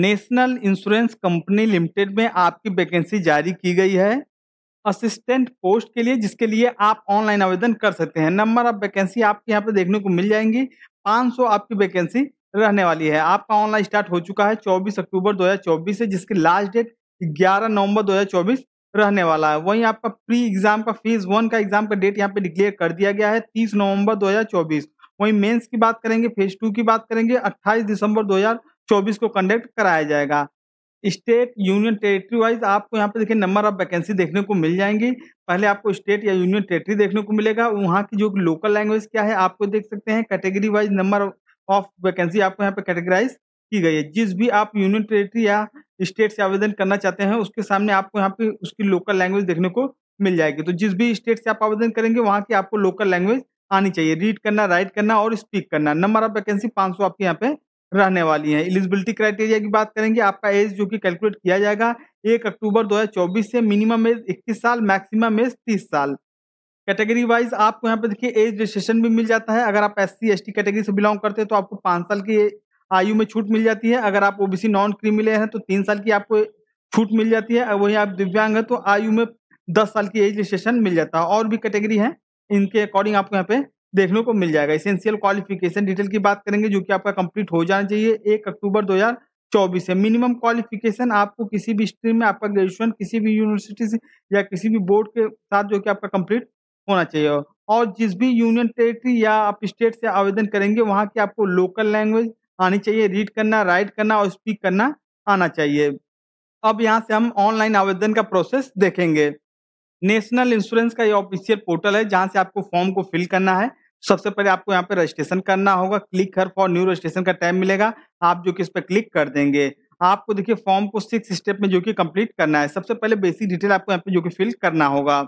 national insurance company limited में आपकी vacancy जारी की गई है असिस्टेंट पोस्ट के लिए जिसके लिए आप ऑनलाइन आवेदन कर सकते हैं नंबर ऑफ वैकेंसी आपके यहाँ पे देखने को मिल जाएंगी 500 आपकी वैकेंसी रहने वाली है आपका ऑनलाइन स्टार्ट हो चुका है 24 अक्टूबर 2024 से जिसकी लास्ट डेट 11 नवंबर 2024 रहने वाला है वहीं आपका प्री एग्जाम का फेज वन का एग्जाम का डेट यहाँ पे डिक्लेयर कर दिया गया है तीस नवंबर चौबीस वहीं मेंस की बात करेंगे फेज टू की बात करेंगे अट्ठाईस दिसंबर दो चौबीस को कंडक्ट कराया जाएगा स्टेट यूनियन टेरिटरी वाइज आपको यहाँ पे देखिए नंबर ऑफ वैकेंसी देखने को मिल जाएंगी पहले आपको स्टेट या यूनियन टेरिटरी देखने को मिलेगा वहाँ की जो लोकल लैंग्वेज क्या है आपको देख सकते हैं category wise number of vacancy आपको यहाँ पे कैटेगराइज की गई है जिस भी आप यूनियन टेरेटरी या स्टेट से आवेदन करना चाहते हैं उसके सामने आपको यहाँ पे उसकी लोकल लैंग्वेज देखने को मिल जाएगी तो जिस भी स्टेट से आप आवेदन करेंगे वहाँ की आपको लोकल लैंग्वेज आनी चाहिए रीड करना राइट करना और स्पीक करना नंबर ऑफ वैकेंसी पाँच आपके यहाँ पे रहने वाली हैं एलिजिबिलिटी क्राइटेरिया की बात करेंगे आपका एज जो कि कैलकुलेट किया जाएगा एक अक्टूबर 2024 से मिनिमम एज 21 साल मैक्सिमम एज 30 साल कैटेगरी वाइज आपको यहाँ पे देखिए एज रजिस्ट्रेशन भी मिल जाता है अगर आप S C S T category से बिलोंग करते हैं तो आपको पाँच साल की आयु में छूट मिल जाती है अगर आप ओबीसी नॉन मिले हैं तो तीन साल की आपको छूट मिल जाती है वहीं आप दिव्यांग हैं तो आयु में दस साल की एज रजिस्ट्रेशन मिल जाता है और भी कैटेगरी है इनके अकॉर्डिंग आपको यहाँ पे देखने को मिल जाएगा इसेंशियल क्वालिफिकेशन डिटेल की बात करेंगे जो कि आपका कंप्लीट हो जाना चाहिए एक अक्टूबर दो हजार चौबीस है मिनिमम क्वालिफिकेशन आपको किसी भी स्ट्रीम में आपका ग्रेजुएशन किसी भी यूनिवर्सिटी से या किसी भी बोर्ड के साथ जो कि आपका कंप्लीट होना चाहिए और जिस भी यूनियन टेरिटरी या आप स्टेट से आवेदन करेंगे वहाँ की आपको लोकल लैंग्वेज आनी चाहिए रीड करना राइट करना और स्पीक करना आना चाहिए अब यहाँ से हम ऑनलाइन आवेदन का प्रोसेस देखेंगे नेशनल इंश्योरेंस का ये ऑफिशियल पोर्टल है जहाँ से आपको फॉर्म को फिल करना है सबसे पहले आपको यहाँ पे रजिस्ट्रेशन करना होगा क्लिक कर फॉर न्यू रजिस्ट्रेशन का टाइम मिलेगा आप जो कि इस पर क्लिक कर देंगे आपको देखिए फॉर्म को सिक्स स्टेप में जो कि कंप्लीट करना है सबसे पहले बेसिक डिटेल आपको यहाँ पे जो कि फिल करना होगा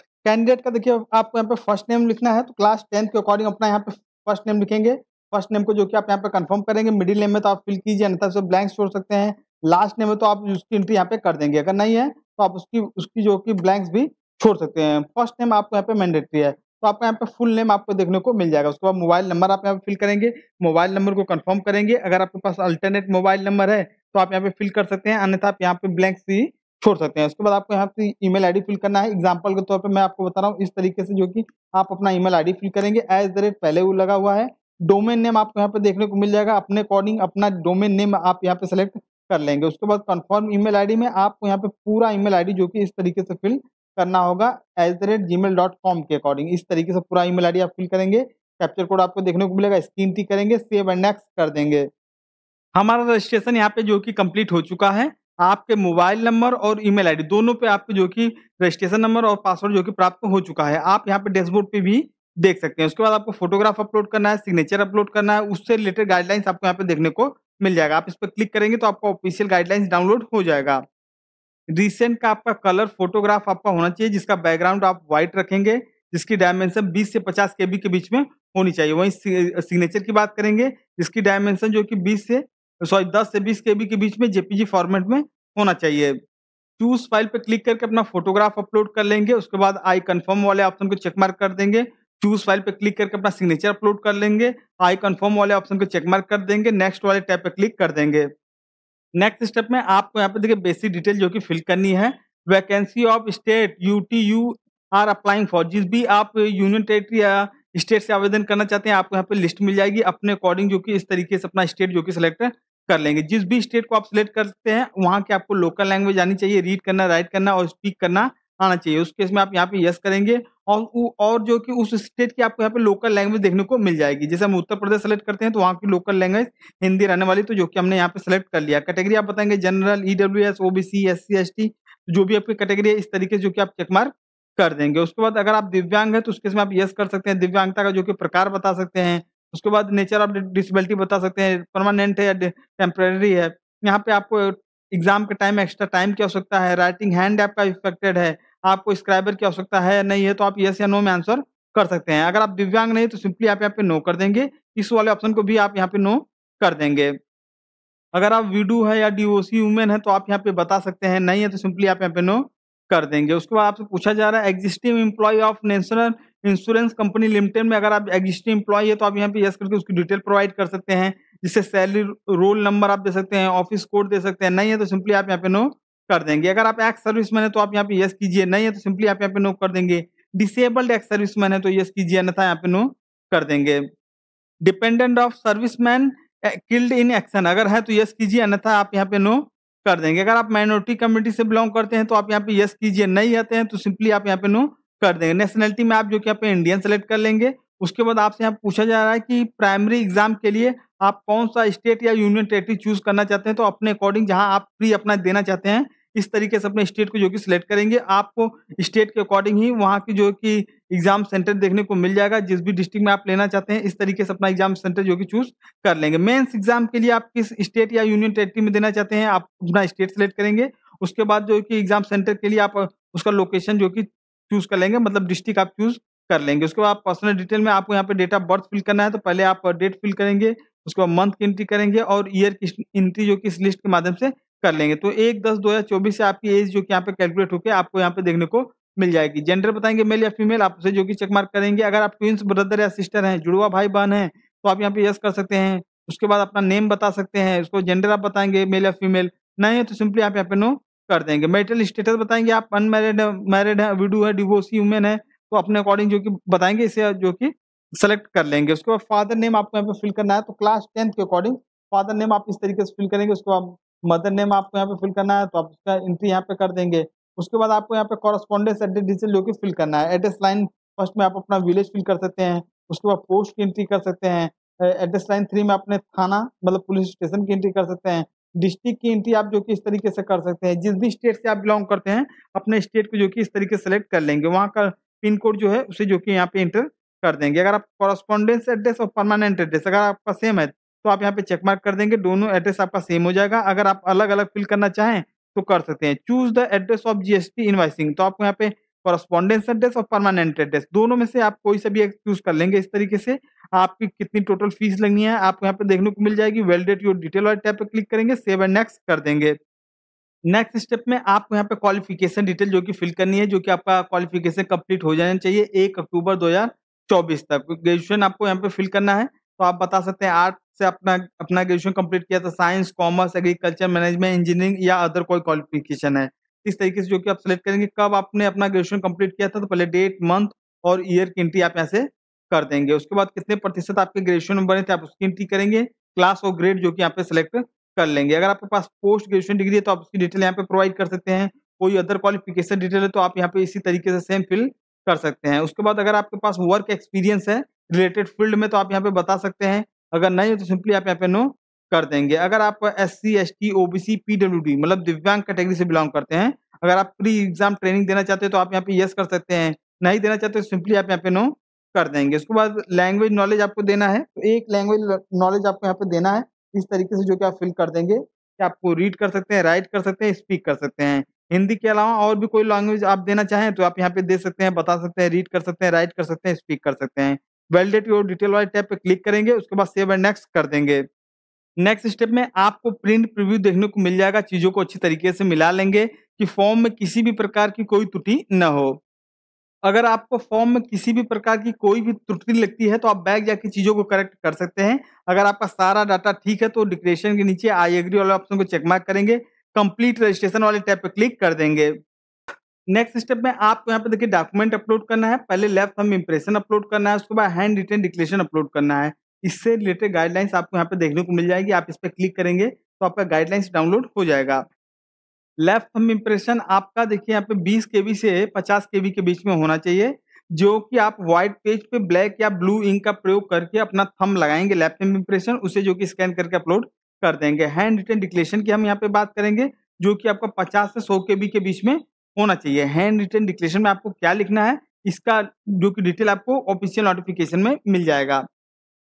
कैंडिडेट का देखिए आपको यहाँ पे फर्स्ट नेम लिखना है तो क्लास टेंथ के अकॉर्डिंग अपना यहाँ पे फर्स्ट नेम लिखेंगे फर्स्ट नेम को जो कि आप यहाँ पे कंफर्म करेंगे मिडिल नेम में तो आप फिल कीजिए अन्यथा से ब्लैंक छोड़ सकते हैं लास्ट नेम में तो आप उसकी एंट्री यहाँ पे कर देंगे अगर नहीं है तो आप उसकी उसकी जो कि ब्लैंक्स भी छोड़ सकते हैं फर्स्ट नेम आपको यहाँ पे मैंडेटरी है तो आपको यहाँ पे फुल नेम आपको देखने को मिल जाएगा उसके बाद मोबाइल नंबर आप यहाँ पे फिल करेंगे मोबाइल नंबर को कंफर्म करेंगे अगर आपके पास अल्टरनेट मोबाइल नंबर है तो आप यहाँ पे फिल कर सकते हैं अन्यथा आप यहाँ पे ब्लैंक सी छोड़ सकते हैं उसके बाद आपको यहाँ पे ईमेल आईडी फिल करना है एग्जाम्पल के तौर पर मैं आपको बता रहा हूँ इस तरीके से जो कि आप अपना ई मेल फिल करेंगे एज द रेट पहले वो लगा हुआ है डोमेन नेम आपको यहाँ पे देखने को मिल जाएगा अपने अकॉर्डिंग अपना डोमेन नेम आप यहाँ पे सेलेक्ट कर लेंगे उसके बाद कन्फर्म ई मेल में आपको यहाँ पे पूरा ई मेल जो कि इस तरीके से फिल करना होगा at the rate Gmail dot com के अकॉर्डिंग इस तरीके से पूरा ईमेल आईडी आप फिल करेंगे कैप्चर कोड आपको देखने को मिलेगा स्क्रीन करेंगे सेव एंड नेक्स्ट कर देंगे हमारा रजिस्ट्रेशन यहाँ पे जो कि कंप्लीट हो चुका है आपके मोबाइल नंबर और ईमेल आईडी दोनों पे आपके जो कि रजिस्ट्रेशन नंबर और पासवर्ड जो कि प्राप्त हो चुका है आप यहाँ पे डैशबोर्ड पे भी देख सकते हैं उसके बाद आपको फोटोग्राफ अपलोड करना है सिग्नेचर अपलोड करना है उससे रिलेटेड गाइडलाइंस आपको यहाँ पे देखने को मिल जाएगा आप इस पर क्लिक करेंगे तो आपका ऑफिशियल गाइडलाइंस डाउनलोड हो जाएगा रिसेंट का आपका कलर फोटोग्राफ आपका होना चाहिए जिसका बैकग्राउंड आप व्हाइट रखेंगे जिसकी डायमेंशन 20 से 50 के के बीच में होनी चाहिए वहीं सिग्नेचर की बात करेंगे जिसकी डायमेंशन जो कि 20 से सॉरी 10 से 20 के के बीच में जेपीजी फॉर्मेट में होना चाहिए चूज फाइल पर क्लिक करके अपना फोटोग्राफ अपलोड कर लेंगे उसके बाद आई कन्फर्म वाले ऑप्शन को चेकमार्क कर देंगे चूज फाइल पर क्लिक करके अपना सिग्नेचर अपलोड कर लेंगे आई कन्फर्म वाले ऑप्शन को चेकमार्क कर देंगे नेक्स्ट वाले टाइप पर क्लिक कर देंगे नेक्स्ट स्टेप में आपको यहाँ पे देखिए बेसिक डिटेल जो कि फिल करनी है vacancy of state U T you are applying for जिस भी आप यूनियन टेरेटरी या स्टेट से आवेदन करना चाहते हैं आपको यहाँ पे लिस्ट मिल जाएगी अपने अकॉर्डिंग जो कि इस तरीके से अपना स्टेट जो कि सिलेक्ट कर लेंगे जिस भी स्टेट को आप सिलेक्ट करते हैं वहाँ के आपको लोकल लैंग्वेज आनी चाहिए रीड करना राइट करना और स्पीक करना आना चाहिए उस केस में आप यहाँ पे यस करेंगे और और जो कि उस स्टेट की आपको यहाँ पे लोकल लैंग्वेज देखने को मिल जाएगी जैसे हम उत्तर प्रदेश सेलेक्ट करते हैं तो वहाँ की लोकल लैंग्वेज हिंदी रहने वाली तो जो कि हमने यहाँ पे सेलेक्ट कर लिया कैटेगरी आप बताएंगे general W S OBC S C S T जो भी आपकी कैटेगरी है इस तरीके से जो कि आप चेकमार्क कर देंगे उसके बाद अगर आप दिव्यांग है तो उसके इसमें आप यस कर सकते हैं दिव्यांगता का जो कि प्रकार बता सकते हैं उसके बाद नेचर ऑफ डिसबिलिटी बता सकते हैं परमानेंट है या टेम्प्रेरी है यहाँ पे आपको एग्जाम के टाइम एक्स्ट्रा टाइम की आवश्यकता है राइटिंग हैंड आपका इफेक्टेड है आपको स्क्राइबर की आवश्यकता है नहीं है तो आप यस या नो में आंसर कर सकते हैं अगर आप दिव्यांग नहीं तो सिंपली आप यहाँ पे नो कर देंगे इस वाले ऑप्शन को भी आप यहाँ पे नो कर देंगे अगर आप वीडू है या डीओसी वुमेन है तो आप यहाँ पे बता सकते हैं नहीं है तो सिंपली आप यहाँ पे नो कर देंगे उसके बाद आपसे पूछा जा रहा है existing employee of national insurance company limited में अगर आप एग्जिस्टिंग एम्प्लॉय है तो आप यहाँ पे यस करके उसकी डिटेल प्रोवाइड कर सकते हैं जिससे सैलरी रोल नंबर आप दे सकते हैं ऑफिस कोड दे सकते हैं नहीं है तो सिंपली आप यहाँ पे नो कर देंगे अगर आप एक्स सर्विस मैन है तो आप यहाँ पे यस कीजिए नहीं है तो सिंपली आप यहाँ पे नो कर देंगे डिसेबल्ड एक्स सर्विस मैन है तो यस कीजिए अन्यथा यहाँ पे नो कर देंगे dependent of service man killed in action अगर है तो यस कीजिए अन्यथा आप यहाँ पे नो कर देंगे अगर आप माइनॉरिटी कम्युनिटी से बिलोंग करते हैं तो आप यहाँ पे यस कीजिए नहीं आते हैं तो सिंपली आप यहाँ पे नो कर देंगे नेशनलिटी में आप जो कि यहाँ पे इंडियन सेलेक्ट कर लेंगे उसके बाद आपसे यहाँ पूछा जा रहा है कि प्राइमरी एग्जाम के लिए आप कौन सा स्टेट या यूनियन टेरेटरी चूज करना चाहते हैं तो अपने अकॉर्डिंग जहाँ आप फ्री अपना देना चाहते हैं इस तरीके से अपने स्टेट को जो कि सिलेक्ट करेंगे आपको स्टेट के अकॉर्डिंग ही वहाँ की जो कि एग्जाम सेंटर देखने को मिल जाएगा जिस भी डिस्ट्रिक्ट में आप लेना चाहते हैं इस तरीके से अपना एग्जाम सेंटर जो कि चूज कर लेंगे मेंस एग्जाम के लिए आप किस स्टेट या यूनियन टेरेटरी में देना चाहते हैं आप अपना स्टेट सेलेक्ट करेंगे उसके बाद जो कि एग्जाम सेंटर के लिए आप उसका लोकेशन जो कि चूज कर लेंगे मतलब डिस्ट्रिक्ट आप चूज कर लेंगे उसके बाद पर्सनल डिटेल में आपको यहाँ पे डेट ऑफ बर्थ फिल करना है तो पहले आप डेट uh, फिल करेंगे उसके बाद मंथ की एंट्री करेंगे और ईयर की एंट्री जो कि इस लिस्ट के माध्यम से कर लेंगे तो एक दस दो हज़ार चौबीस से आपकी एज जो कि यहाँ पे कैलकुलेट होकर आपको यहाँ पे देखने को मिल जाएगी जेंडर बताएंगे मेल या फीमेल आप उसे जो कि चेक मार्क करेंगे अगर आप ट्विंस ब्रदर या सिस्टर हैं जुड़वा भाई बहन हैं तो आप यहाँ पे यस कर सकते हैं उसके बाद अपना नेम बता सकते हैं उसको जेंडर आप बताएंगे मेल या फीमेल नहीं है तो सिंपली आप यहाँ पे नो कर देंगे मेरिटल स्टेटस बताएंगे आप अनमेरिड मैरिड है विडो है डिवोर्सी वुमेन है तो अपने अकॉर्डिंग जो कि बताएंगे इसे जो कि सेलेक्ट कर लेंगे उसके बाद फादर नेम आपको यहाँ पे फिल करना है तो क्लास टेंथ के अकॉर्डिंग फादर नेम आप इस तरीके से फिल करेंगे उसके बाद मदर नेम आपको यहाँ पे फिल करना है तो आप उसका एंट्री यहाँ पे कर देंगे उसके बाद आपको यहाँ पे कॉरस्पॉन्डेंस एड्रेस डिटेल जो कि फिल करना है एड्रेस लाइन फर्स्ट में आप अपना विलेज फिल कर सकते हैं उसके बाद पोस्ट की एंट्री कर सकते हैं एड्रेस लाइन थ्री में अपने थाना मतलब पुलिस स्टेशन की एंट्री कर सकते हैं डिस्ट्रिक्ट की एंट्री आप जो कि इस तरीके से कर सकते हैं जिस भी स्टेट से आप बिलोंग करते हैं अपने स्टेट को जो कि इस तरीके सेलेक्ट कर लेंगे वहाँ का पिन कोड जो है उसे जो कि यहाँ पे इंटर कर देंगे अगर आप कॉरस्पॉन्डेंस एड्रेस और परमानेंट एड्रेस अगर आपका सेम है तो आप यहाँ पे चेक मार्क कर देंगे दोनों एड्रेस आपका सेम हो जाएगा अगर आप अलग अलग फिल करना चाहें तो कर सकते हैं choose the address of GST invoicing तो आपको यहाँ पे कॉरस्पॉन्डेंस एड्रेस और परमानेंट एड्रेस दोनों में से आप कोई सा भी एक चूज कर लेंगे इस तरीके से आपकी कितनी टोटल फीस लगनी है आपको यहाँ पे देखने को मिल जाएगी वेलडेट योर डिटेल वाले टैप पर क्लिक करेंगे सेव एंड नेक्स्ट कर देंगे नेक्स्ट स्टेप में आपको यहाँ पे क्वालिफिकेशन डिटेल जो कि फिल करनी है जो कि आपका क्वालिफिकेशन कंप्लीट हो जाना चाहिए एक अक्टूबर 2024 तक ग्रेजुएशन आपको यहाँ पे फिल करना है तो आप बता सकते हैं आर्ट से अपना अपना ग्रेजुएशन कंप्लीट किया था science commerce agriculture management engineering या अदर कोई क्वालिफिकेशन है इस तरीके से जो कि आप सेलेक्ट करेंगे कब आपने अपना ग्रेजुएशन कंप्लीट किया था तो पहले डेट मंथ और ईयर की एंट्री आप यहाँ से कर देंगे उसके बाद कितने प्रतिशत आपके ग्रेजुएशन में बने थे आप उसकी एंट्री करेंगे क्लास और ग्रेड जो कि यहाँ पे सेलेक्ट कर लेंगे अगर आपके पास पोस्ट ग्रेजुएशन डिग्री है तो आप उसकी डिटेल यहाँ पे प्रोवाइड कर सकते हैं कोई अदर क्वालिफिकेशन डिटेल है तो आप यहाँ पे इसी तरीके से सेम फिल कर सकते हैं उसके बाद अगर आपके पास वर्क एक्सपीरियंस है रिलेटेड फील्ड में तो आप यहाँ पे बता सकते हैं अगर नहीं हो तो सिंपली आप यहाँ पे नो कर देंगे अगर आप S C S T O B C P W D मतलब दिव्यांग कैटेगरी से बिलोंग करते हैं अगर आप प्री एग्जाम ट्रेनिंग देना चाहते हो तो आप यहाँ पे यस कर सकते हैं नहीं देना चाहते तो सिंपली आप यहाँ पे नो कर देंगे उसके बाद लैंग्वेज नॉलेज आपको देना है तो एक लैंग्वेज नॉलेज आपको यहाँ पे देना है इस तरीके से जो कि आप फिल कर देंगे कि आपको रीड कर सकते हैं राइट कर सकते हैं स्पीक कर सकते हैं हिंदी के अलावा और भी कोई लैंग्वेज आप देना चाहें तो आप यहाँ पे दे सकते हैं बता सकते हैं रीड कर सकते हैं राइट कर सकते हैं स्पीक कर सकते हैं वेलडेट योर डिटेल वाले टैप पे क्लिक करेंगे उसके बाद सेव एंड नेक्स्ट कर देंगे नेक्स्ट स्टेप में आपको प्रिंट प्रिव्यू देखने को मिल जाएगा चीज़ों को अच्छी तरीके से मिला लेंगे कि फॉर्म में किसी भी प्रकार की कोई त्रुटि न हो अगर आपको फॉर्म में किसी भी प्रकार की कोई भी त्रुटि लगती है तो आप बैग जाके चीज़ों को करेक्ट कर सकते हैं अगर आपका सारा डाटा ठीक है तो डिक्रेशन के नीचे आई एग्री वाले ऑप्शन को चेकमार्क करेंगे कंप्लीट रजिस्ट्रेशन वाले टैप पर क्लिक कर देंगे नेक्स्ट स्टेप में आपको यहाँ पे देखिए डॉक्यूमेंट अपलोड करना है पहले लेफ्ट हम इंप्रेशन अपलोड करना है उसके बाद हैंड रिटर्न डिक्लेरेशन अपलोड करना है इससे रिलेटेड गाइडलाइंस आपको यहाँ पे देखने को मिल जाएगी आप इस पर क्लिक करेंगे तो आपका गाइडलाइंस डाउनलोड हो जाएगा लेफ्ट थम इम्प्रेशन आपका देखिए यहाँ पे 20 के से 50 के के बीच में होना चाहिए जो कि आप व्हाइट पेज पे ब्लैक या ब्लू इंक का प्रयोग करके अपना थम लगाएंगे लेफ्ट थम इम्प्रेशन उसे जो कि स्कैन करके अपलोड कर देंगे हैंड रिटर्न डिक्लेरेशन की हम यहाँ पे बात करेंगे जो कि आपका पचास से सौ के के बीच में होना चाहिए हैंड रिटर्न डिक्लेरेशन में आपको क्या लिखना है इसका जो कि डिटेल आपको ऑफिशियल नोटिफिकेशन में मिल जाएगा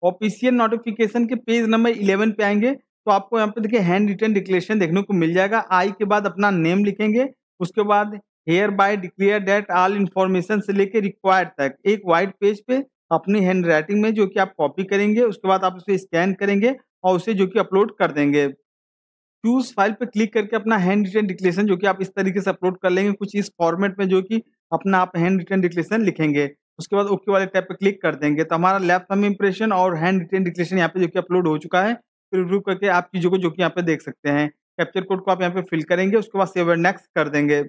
ऑफिशियल नोटिफिकेशन के पेज नंबर इलेवन पे आएंगे तो आपको यहाँ पे देखिए हैंड रिटर्न डिक्लेरेशन देखने को मिल जाएगा आई के बाद अपना नेम लिखेंगे उसके बाद hereby declare that all information से लेकर रिक्वायर्ड तक एक वाइट पेज पे अपनी हैंड राइटिंग में जो कि आप कॉपी करेंगे उसके बाद आप उसे स्कैन करेंगे और उसे जो कि अपलोड कर देंगे चूज फाइल पे क्लिक करके अपना हैंड रिटर्न डिक्लेरेशन जो कि आप इस तरीके से अपलोड कर लेंगे कुछ इस फॉर्मेट में जो कि अपना आप हैंड रिटर्न डिक्लेरेशन लिखेंगे उसके बाद ओके वाले टैप पे क्लिक कर देंगे तो हमारा लैब इंप्रेशन इम्प्रेशन और हैंड रिटर्न डिक्लेरेशन यहाँ पे जो कि अपलोड हो चुका है रिव्यू करके आप चीज़ों को जो कि यहाँ पे देख सकते हैं कैप्चर कोड को आप यहाँ पे फिल करेंगे उसके बाद सेवर नेक्स्ट कर देंगे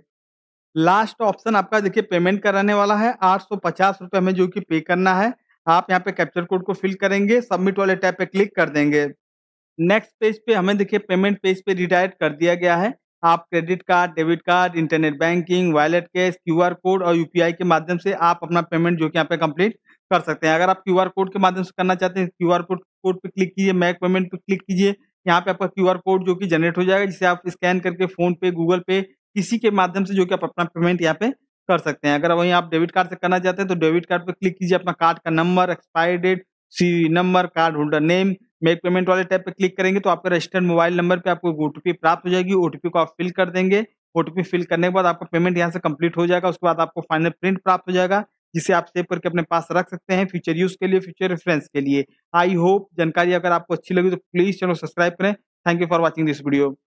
लास्ट ऑप्शन आपका देखिए पेमेंट कराने वाला है आठ सौ पचास रुपये हमें जो कि पे करना है आप यहाँ पे कैप्चर कोड को फिल करेंगे सबमिट वाले टैब पे क्लिक कर देंगे नेक्स्ट पेज पे हमें देखिए पेमेंट पेज पे रिडायरेक्ट कर दिया गया है आप credit card debit card internet banking wallet cash Q code और यूपीआई के माध्यम से आप अपना पेमेंट जो कि यहाँ पे कंप्लीट कर सकते हैं अगर आप क्यू कोड के माध्यम से करना चाहते हैं क्यू कोड कोड पे क्लिक कीजिए मैक पेमेंट पे क्लिक कीजिए यहाँ पे आपका क्यू कोड जो कि जनरेट हो जाएगा जिसे आप स्कैन करके फोन पे गूगल पे किसी के माध्यम से जो कि आप अपना पेमेंट यहाँ पे कर सकते हैं अगर वहीं आप डेबिट कार्ड से करना चाहते हैं तो डेबिट कार्ड पर क्लिक कीजिए अपना कार्ड का number expiry date C number card holder name make payment वाले टाइप पर क्लिक करेंगे तो आपका रजिस्टर्ड मोबाइल नंबर पर आपको ओ प्राप्त हो जाएगी ओ को आप फिल कर देंगे ओ फिल करने के बाद आपका पेमेंट यहाँ से कंप्लीट हो जाएगा उसके बाद आपको फाइनल प्रिंट प्राप्त हो जाएगा जिसे आप सेव करके अपने पास रख सकते हैं फ्यूचर यूज के लिए फ्यूचर रेफरेंस के लिए आई होप जानकारी अगर आपको अच्छी लगी तो प्लीज चैनल सब्सक्राइब करें thank you for watching this video